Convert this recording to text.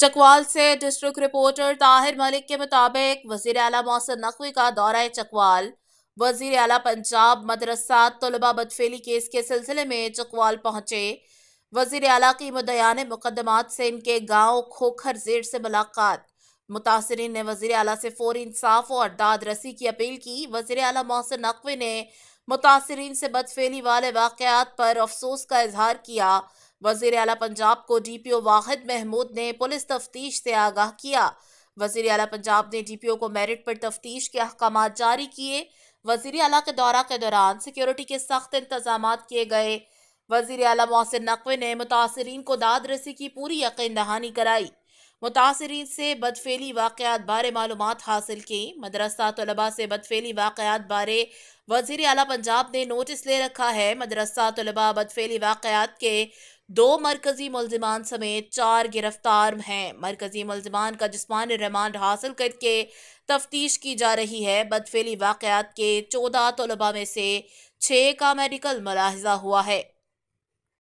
चकवाल से district reporter Tahir Malik के मुताबिक वजीर अला मोहसिन नकवी का दौरा चकवाल वजीर अला पंजाब मदरसा तलबा बदफेली केस के सिलसिले में चकवाल पहुंचे वजीर अला की मुदयान मुकदमात से इनके गांव खोखर जेर से मुलाकात मुतासरीन ने वजीर अला से फौरी इंसाफ और दाद रसी की अपील की वजीर अला मोहसिन नकवी ने मुतासरीन से बदफेली वाले वाकत पर अफसोस का इजहार किया वजीर अला पंजाब को D P O Wahid Mahmood ने पुलिस तफ्तीश से आगाह किया वजीर अला पंजाब ने डी पी ओ को मेरिट पर तफ्तीश के अहकाम जारी किए वजीर अला के दौरा के दौरान सिक्योरिटी के सख्त इंतजाम किए गए वजीर अला मोहसिन नकवी ने मुतासरीन को दाद रसी की पूरी यकीन दहानी कराई मुतासरीन से बदफेली वाक़ात बारे मालूम हासिल की मदरसा तलबा से बदफेली वाक़ात बारे वजीर अला पंजाब ने नोटिस ले रखा है मदरसा तलबा बदफेली वाक़ात के दो मरकजी मुलजमान समेत चार गिरफ्तार हैं मरकजी मुलजमान का जिसमानी रिमांड हासिल करके तफ्तीश की जा रही है बदफेली वाक़ात के चौदह तलबा में से छः का मेडिकल मुलाहजा हुआ है